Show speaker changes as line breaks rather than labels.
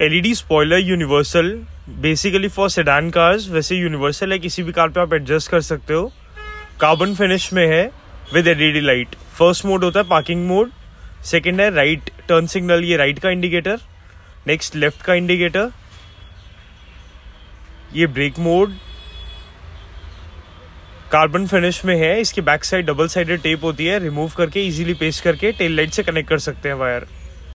LED spoiler universal basically for sedan cars वैसे universal है किसी भी कार पे आप एडजस्ट कर सकते हो कार्बन फिनिश में है with LED light first mode होता है पार्किंग मोड सेकेंड है राइट टर्न सिग्नल ये राइट का इंडिकेटर नेक्स्ट लेफ्ट का इंडिकेटर ये ब्रेक मोड कार्बन फिनिश में है इसके back side double sided tape होती है रिमूव करके इजीली पेस्ट करके टेल लाइट से कनेक्ट कर सकते हैं वायर